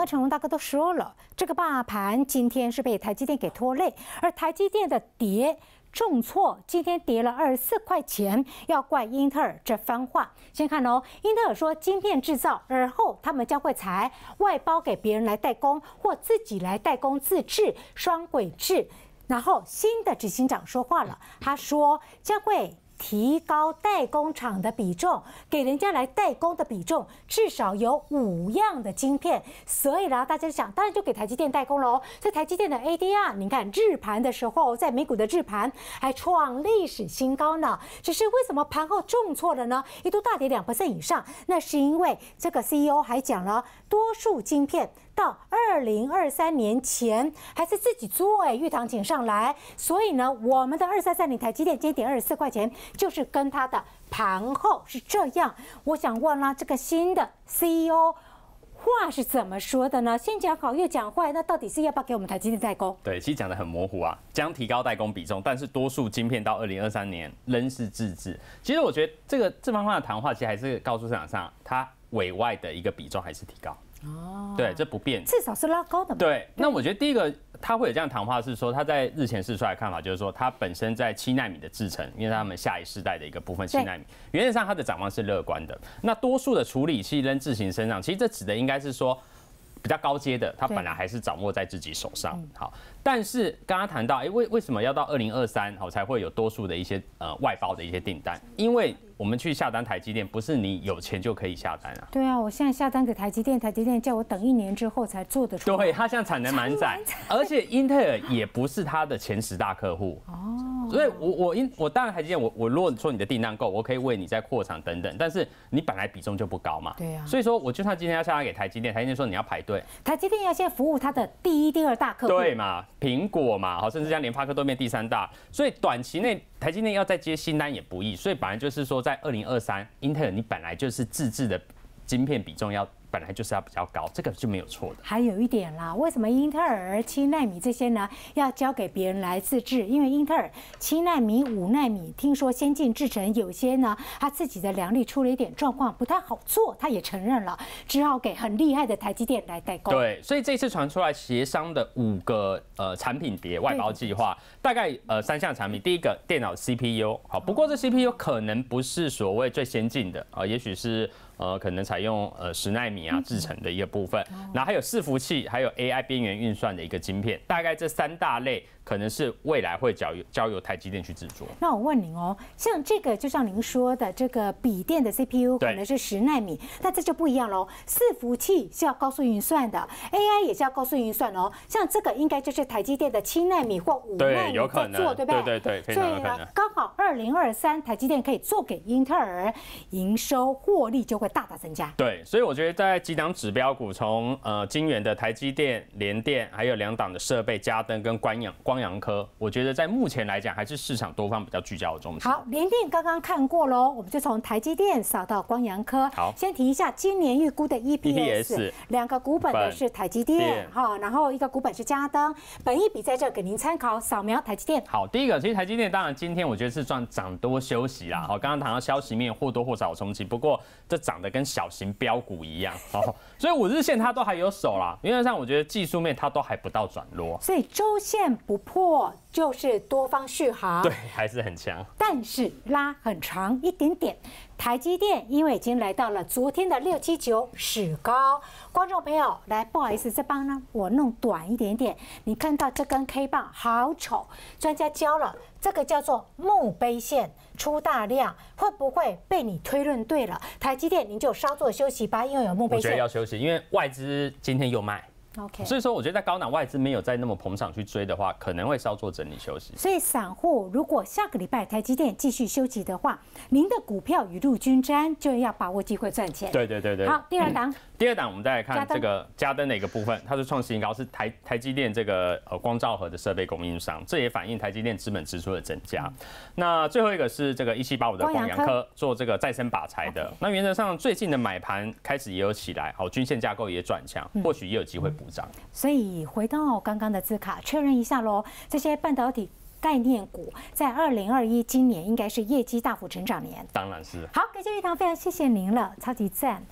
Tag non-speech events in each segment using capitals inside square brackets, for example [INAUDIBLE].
那成龙大哥都说了，这个大盘今天是被台积电给拖累，而台积电的跌重挫，今天跌了二十四块钱，要怪英特尔这番话。先看哦，英特尔说晶片制造，而后他们将会裁外包给别人来代工，或自己来代工自制双轨制，然后新的执行长说话了，他说将会提高代工厂的比重，给人家来代工的比重至少有五样的晶片，所以呢，大家想，当然就给台积电代工喽。在台积电的 ADR，你看日盘的时候，在美股的日盘还创历史新高呢。只是为什么盘后重挫了呢？一度大跌两百 t 以上，那是因为这个 CEO 还讲了，多数晶片。到二零二三年前还是自己做哎，玉堂请上来。所以呢，我们的二三三零台积电今天点二十四块钱，就是跟它的盘后是这样。我想问呢，这个新的 CEO 话是怎么说的呢？先讲好又讲坏，那到底是要不要给我们台积电代工？对，其实讲的很模糊啊，将提高代工比重，但是多数晶片到二零二三年仍是自制。其实我觉得这个这番话的谈话，其实还是告诉市场上，它委外的一个比重还是提高。哦，对，这不变，至少是拉高的。对，那我觉得第一个他会有这样谈话，是说他在日前试出来的看法，就是说他本身在七纳米的制程，因为他们下一世代的一个部分七纳米，原则上他的展望是乐观的。那多数的处理器扔自行身上，其实这指的应该是说。比较高阶的，他本来还是掌握在自己手上。好，但是刚刚谈到，哎，为为什么要到二零二三好才会有多数的一些呃外包的一些订单？因为我们去下单台积电，不是你有钱就可以下单啊。对啊，我现在下单给台积电，台积电叫我等一年之后才做得出。对，它现在产能满载，而且英特尔也不是它的前十大客户。哦。所以，我我因我当然台积电，我我如果说你的订单够，我可以为你在扩厂等等，但是你本来比重就不高嘛。对呀。所以说，我就算今天要下单给台积电，台积电说你要排队。台积电要先服务它的第一、第二大客户嘛，苹果嘛，好，甚至像联发科都变第三大，所以短期内台积电要再接新单也不易。所以本来就是说，在二零二三，英特尔你本来就是自制的晶片比重要。本来就是要比较高，这个就没有错的。还有一点啦，为什么英特尔七纳米这些呢？要交给别人来自制？因为英特尔七纳米、五纳米，听说先进制程有些呢，他自己的良率出了一点状况，不太好做，他也承认了，只好给很厉害的台积电来代工。对，所以这次传出来协商的五个呃产品碟外包计划。大概呃三项产品，第一个电脑 CPU 好，不过这 CPU 可能不是所谓最先进的啊，也许是呃可能采用呃十纳米啊制成的一个部分，然后还有伺服器，还有 AI 边缘运算的一个晶片，大概这三大类可能是未来会交由交由台积电去制作。那我问您哦，像这个就像您说的这个笔电的 CPU 可能是十纳米，那这就不一样喽。伺服器是要高速运算的，AI 也是要高速运算哦。像这个应该就是台积电的七纳米或五纳米。有可能，对不对？对对对，所以呢，刚好二零二三台积电可以做给英特尔，营收获利就会大大增加。对，所以我觉得在几档指标股，从呃金源的台积电、联电，还有两档的设备、加登跟光阳、光阳科，我觉得在目前来讲，还是市场多方比较聚焦的中心。好，联电刚刚看过喽，我们就从台积电扫到光阳科。好，先提一下今年预估的 EPS，两个股本的是台积电，哈，然后一个股本是加登，本一笔在这给您参考，扫描。台积电好，第一个，其实台积电当然今天我觉得是算涨多休息啦。好，刚刚谈到消息面或多或少有冲击，不过这涨得跟小型标股一样，[LAUGHS] 好，所以五日线它都还有手啦。原则上我觉得技术面它都还不到转弱，所以周线不破就是多方续航，对，还是很强。但是拉很长一点点，台积电因为已经来到了昨天的六七九史高。观众朋友，来，不好意思，这帮呢，我弄短一点点。你看到这根 K 棒好丑，专家教了，这个叫做墓碑线，出大量会不会被你推论对了？台积电，您就稍作休息吧，因为有墓碑线。我觉得要休息，因为外资今天又卖。OK，所以说我觉得在高档外资没有再那么捧场去追的话，可能会稍作整理休息。所以散户如果下个礼拜台积电继续休息的话，您的股票雨露均沾，就要把握机会赚钱。对对对对。好，第二档。第二档我们再来看这个加登的一个部分，它是创新高，是台台积电这个呃光照盒的设备供应商，这也反映台积电资本支出的增加。那最后一个是这个一七八五的广阳科，做这个再生靶材的。那原则上最近的买盘开始也有起来，好，均线架构也转强，或许也有机会。所以回到刚刚的字卡，确认一下喽。这些半导体概念股在二零二一今年应该是业绩大幅成长年，当然是。好，感谢玉堂，非常谢谢您了，超级赞。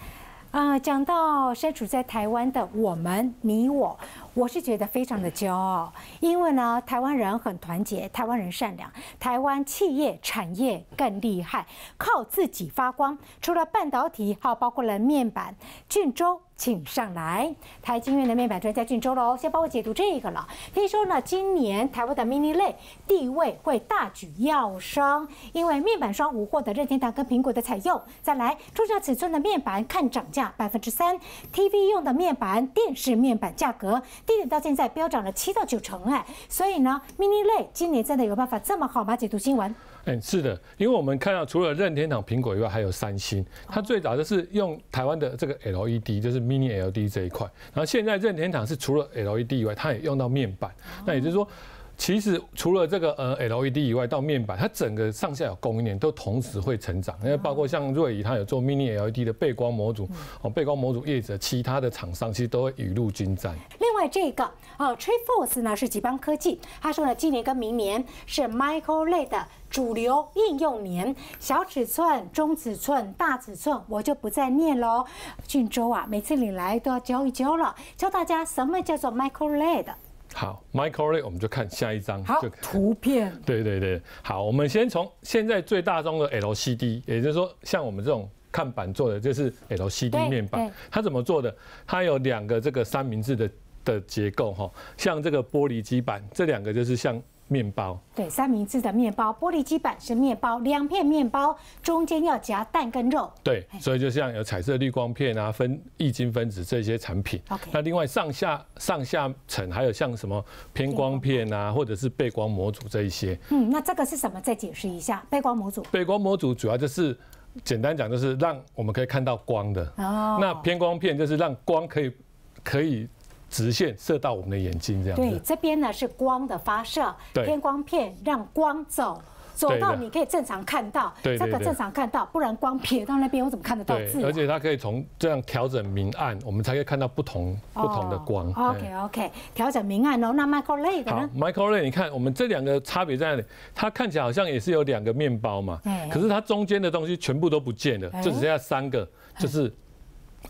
呃，讲到身处在台湾的我们，你我。我是觉得非常的骄傲，因为呢，台湾人很团结，台湾人善良，台湾企业产业更厉害，靠自己发光。除了半导体，还有包括了面板。俊州，请上来，台经院的面板专家俊州喽，先帮我解读这个了。听说呢，今年台湾的 Mini 类地位会大举跃升，因为面板双无获得任天堂跟苹果的采用。再来，中小尺寸的面板看涨价百分之三，TV 用的面板电视面板价格。低点到现在飙涨了七到九成哎，所以呢，mini 类今年真的有办法这么好吗？解读新闻，嗯，是的，因为我们看到除了任天堂、苹果以外，还有三星，它最早就是用台湾的这个 LED，就是 mini LED 这一块，然后现在任天堂是除了 LED 以外，它也用到面板，那也就是说。其实除了这个呃 LED 以外，到面板，它整个上下有供应链都同时会成长，因为包括像瑞宇，它有做 Mini LED 的背光模组，哦，背光模组业者，其他的厂商其实都会雨露均沾。另外这个哦 Tree Force 呢是极邦科技，他说呢，今年跟明年是 Micro LED 主流应用年，小尺寸、中尺寸、大尺寸，我就不再念喽。俊州啊，每次你来都要教一教了，教大家什么叫做 Micro LED。好，Michael，我们就看下一张，好图片。[LAUGHS] 对对对，好，我们先从现在最大宗的 LCD，也就是说，像我们这种看板做的就是 LCD 面板，它怎么做的？它有两个这个三明治的的结构，哈，像这个玻璃基板，这两个就是像。面包对三明治的面包，玻璃基板是面包，两片面包中间要夹蛋跟肉。对，所以就像有彩色滤光片啊，分液晶分子这些产品。那另外上下上下层还有像什么偏光片啊，或者是背光模组这一些。嗯，那这个是什么？再解释一下背光模组。背光模组主要就是简单讲就是让我们可以看到光的。哦。那偏光片就是让光可以可以。直线射到我们的眼睛，这样子。对，这边呢是光的发射，偏光片让光走，走到你可以正常看到，这个正常看到，不然光撇到那边，我怎么看得到字？对，而且它可以从这样调整明暗，我们才可以看到不同不同的光。OK OK，调整明暗，然那 micro l a y 的呢？好，micro l a n s 你看我们这两个差别在哪里？它看起来好像也是有两个面包嘛，可是它中间的东西全部都不见了，就只剩下三个，就是。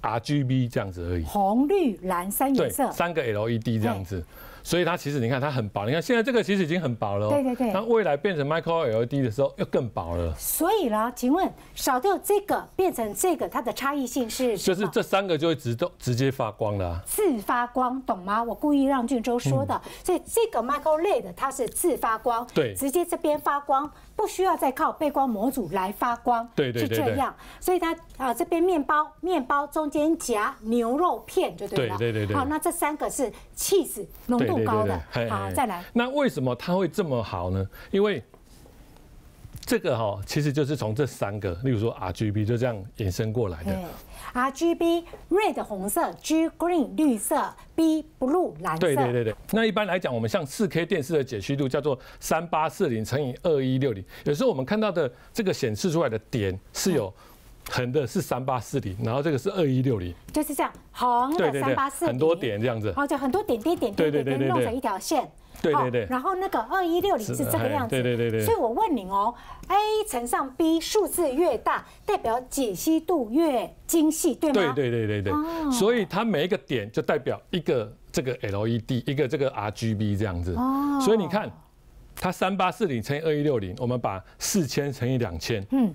R G B 这样子而已，红绿蓝三颜色，三个 L E D 这样子。所以它其实你看它很薄，你看现在这个其实已经很薄了。对对对。那未来变成 micro LED 的时候又更薄了。所以啦，请问少掉这个变成这个，它的差异性是？就是这三个就会直都直接发光了。自发光，懂吗？我故意让俊州说的。所以这个 micro LED 它是自发光，对，直接这边发光，不需要再靠背光模组来发光。对对对。就这样，所以它啊这边面包面包中间夹牛肉片就对了。对对对好，那这三个是气质浓度。高的好，再来。那为什么它会这么好呢？因为这个哈，其实就是从这三个，例如说 R G B 就这样衍生过来的。R G B Red 红色，G Green 绿色，B Blue 蓝色。对对对对。那一般来讲，我们像四 K 电视的解析度叫做三八四零乘以二一六零。有时候我们看到的这个显示出来的点是有。横的是三八四零，然后这个是二一六零，就是这样，横的三八四零，很多点这样子，而就很多点点点点，对对对弄成一条线，对对对，然后那个二一六零是这个样子，对对对对，所以我问您哦，A 乘上 B，数字越大，代表解析度越精细，对吗？对对对对对，所以它每一个点就代表一个这个 LED，一个这个 RGB 这样子，哦，所以你看它三八四零乘以二一六零，我们把四千乘以两千，嗯。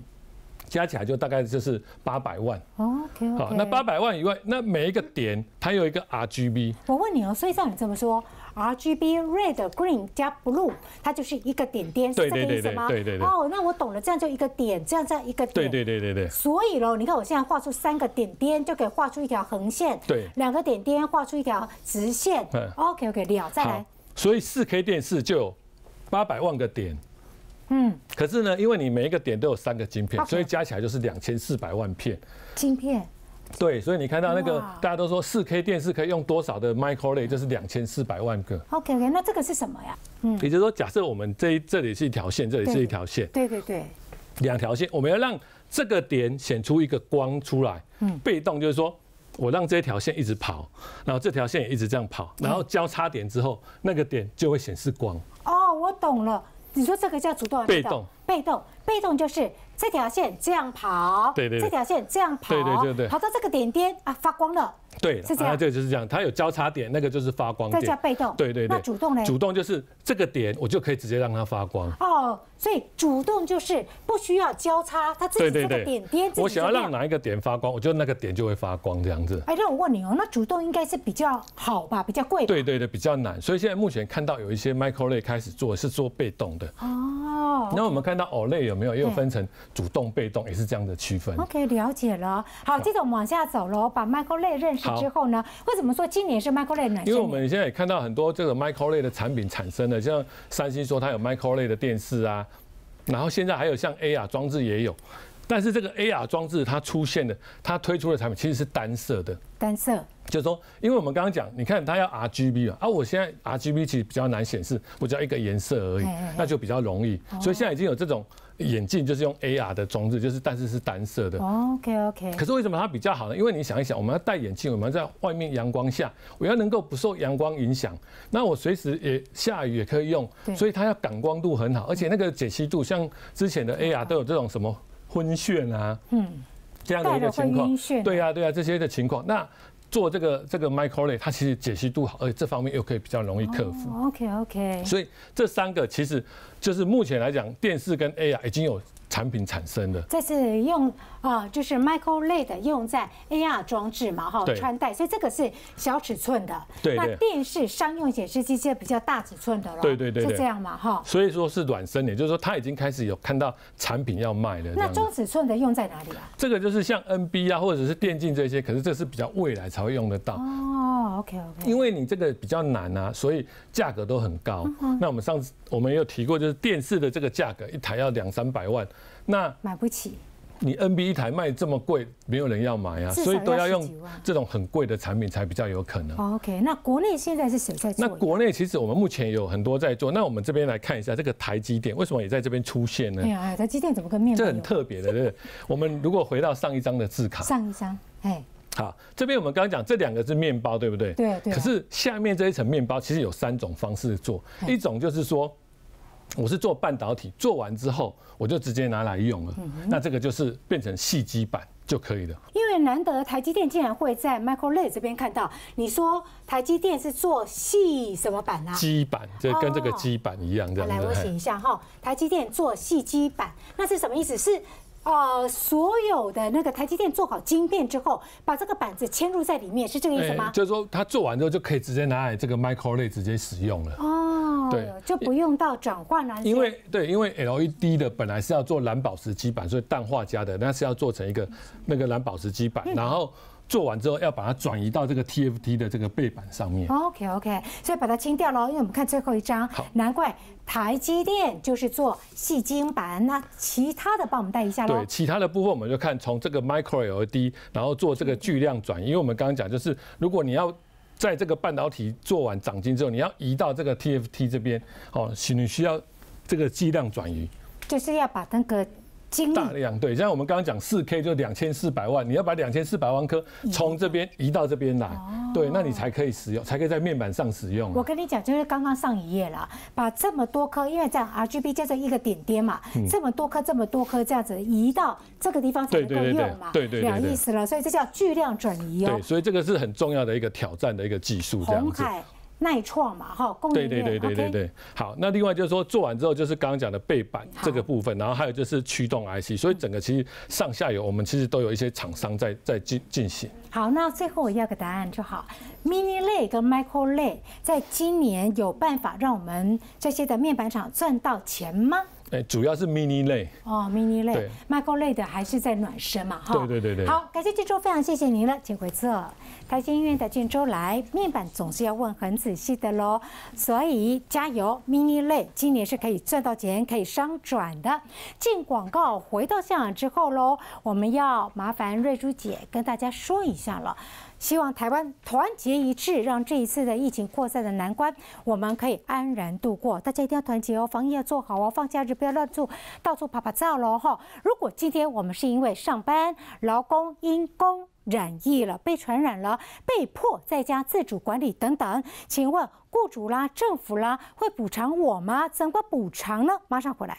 加起来就大概就是八百万。哦，好，那八百万以外，那每一个点它有一个 RGB。我问你哦，所以像你这么说，RGB red green 加 blue，它就是一个点点，是在点什么？对对对，哦，那我懂了，这样就一个点，这样再一个点。对对对对对。所以喽，你看我现在画出三个点点，就可以画出一条横线。对。两个点点画出一条直线。嗯，OK OK，了，再来。所以四 k 电视就八百万个点。嗯，可是呢，因为你每一个点都有三个晶片，所以加起来就是两千四百万片晶片。对，所以你看到那个大家都说四 K 电视可以用多少的 micro l a y 就是两千四百万个。OK，那这个是什么呀？嗯，也就是说，假设我们这这里是一条线，这里是一条线，对对对，两条线，我们要让这个点显出一个光出来。嗯，被动就是说我让这条线一直跑，然后这条线也一直这样跑，然后交叉点之后，那个点就会显示光。哦，我懂了。你说这个叫主动还是被动？被动，被动就是这条线这样跑，对对，这条线这样跑，对对对对，跑到这个点点啊，发光了。对，是这样，对，就是这样，它有交叉点，那个就是发光，再加被动，对对对，那主动呢？主动就是这个点，我就可以直接让它发光。哦，所以主动就是不需要交叉，它自己这个点点自我想要让哪一个点发光，我觉得那个点就会发光这样子。哎，那我问你哦，那主动应该是比较好吧，比较贵。对对对，比较难。所以现在目前看到有一些 micro 类开始做是做被动的。哦，那我们看到 OLED 有没有又分成主动、被动，也是这样的区分。OK，了解了。好，接着我们往下走喽，把 micro 类认识。之后呢？为什么说今年是 Micro LED？因为我们现在也看到很多这个 Micro LED 的产品产生了，像三星说它有 Micro LED 的电视啊，然后现在还有像 AR 装置也有，但是这个 AR 装置它出现的，它推出的产品其实是单色的。单色，就是说，因为我们刚刚讲，你看它要 RGB 啊，啊，我现在 RGB 其实比较难显示，我只要一个颜色而已，那就比较容易，所以现在已经有这种。眼镜就是用 AR 的装置，就是但是是单色的。OK OK。可是为什么它比较好呢？因为你想一想，我们要戴眼镜，我们在外面阳光下，我要能够不受阳光影响，那我随时也下雨也可以用，所以它要感光度很好，而且那个解析度像之前的 AR 都有这种什么昏眩啊，嗯，这样的一个情况。对呀对呀，这些的情况。那做这个这个 micro l e 它其实解析度好，而且这方面又可以比较容易克服。OK OK，所以这三个其实就是目前来讲，电视跟 A i 已经有。产品产生的，这是用啊，就是 micro LED 用在 AR 装置嘛，哈，穿戴，所以这个是小尺寸的。对，那电视商用显示器就比较大尺寸的了。对对对，就这样嘛，哈。所以说是软身的，就是说它已经开始有看到产品要卖了。那中尺寸的用在哪里啊？这个就是像 NB 啊，或者是电竞这些，可是这是比较未来才会用得到。哦，OK OK。因为你这个比较难啊，所以价格都很高。那我们上次我们有提过，就是电视的这个价格，一台要两三百万。那买不起，你 N B 一台卖这么贵，没有人要买啊，所以都要用这种很贵的产品才比较有可能。O K，那国内现在是谁在做？那国内其实我们目前有很多在做。那我们这边来看一下，这个台积电为什么也在这边出现呢？台积电怎么跟面这很特别的，对 [LAUGHS] 我们如果回到上一张的字卡，上一张，哎，好，这边我们刚刚讲这两个是面包，对不对？对对。可是下面这一层面包，其实有三种方式做，一种就是说。我是做半导体，做完之后我就直接拿来用了。那这个就是变成细基板就可以了。因为难得台积电竟然会在 Micro l e e 这边看到，你说台积电是做细什么板啊？基板就跟这个基板一样的。来，我写一下哈，台积电做细基板，那是什么意思？是。呃，所有的那个台积电做好晶片之后，把这个板子嵌入在里面，是这个意思吗？就是说，它做完之后就可以直接拿来这个 micro l e 直接使用了。哦，对，就不用到转换了。因为对，因为 LED 的本来是要做蓝宝石基板，所以氮化镓的那是要做成一个那个蓝宝石基板，然后。做完之后要把它转移到这个 TFT 的这个背板上面。OK OK，所以把它清掉喽。因为我们看最后一张，难怪台积电就是做细晶板，那其他的帮我们带一下喽。对，其他的部分我们就看从这个 Micro LED，然后做这个巨量转移。因为我们刚刚讲，就是如果你要在这个半导体做完长金之后，你要移到这个 TFT 这边，哦，你需要这个巨量转移。就是要把那个。大量对，像我们刚刚讲四 K 就两千四百万，你要把两千四百万颗从这边移到这边来，对，那你才可以使用，才可以在面板上使用。我跟你讲，就是刚刚上一页了，把这么多颗，因为在 RGB 叫做一个点点嘛，这么多颗这么多颗这样子移到这个地方才能够用嘛，对对，有意思了，所以这叫巨量转移哦。对，所以这个是很重要的一个挑战的一个技术，这样子。耐创嘛，哈，供应链。对对对对对对，好。那另外就是说，做完之后就是刚刚讲的背板这个部分，然后还有就是驱动 IC，所以整个其实上下游我们其实都有一些厂商在在进进行。好，那最后要个答案就好，Mini l a y 跟 Micro l a y 在今年有办法让我们这些的面板厂赚到钱吗？主要是 mini 类哦，mini 类、麦克类的还是在暖身嘛，哈。对对对对。好，感谢俊州，非常谢谢您了，请回座。台新医院的俊州来，面板总是要问很仔细的喽，所以加油，mini 类今年是可以赚到钱、可以商转的。进广告回到现场之后喽，我们要麻烦瑞珠姐跟大家说一下了，希望台湾团结一致，让这一次的疫情扩散的难关，我们可以安然度过。大家一定要团结哦，防疫要做好哦，放假日。不要乱住，到处爬爬照了哈。如果今天我们是因为上班，劳工因工染疫了，被传染了，被迫在家自主管理等等，请问雇主啦、政府啦会补偿我吗？怎么补偿呢？马上回来。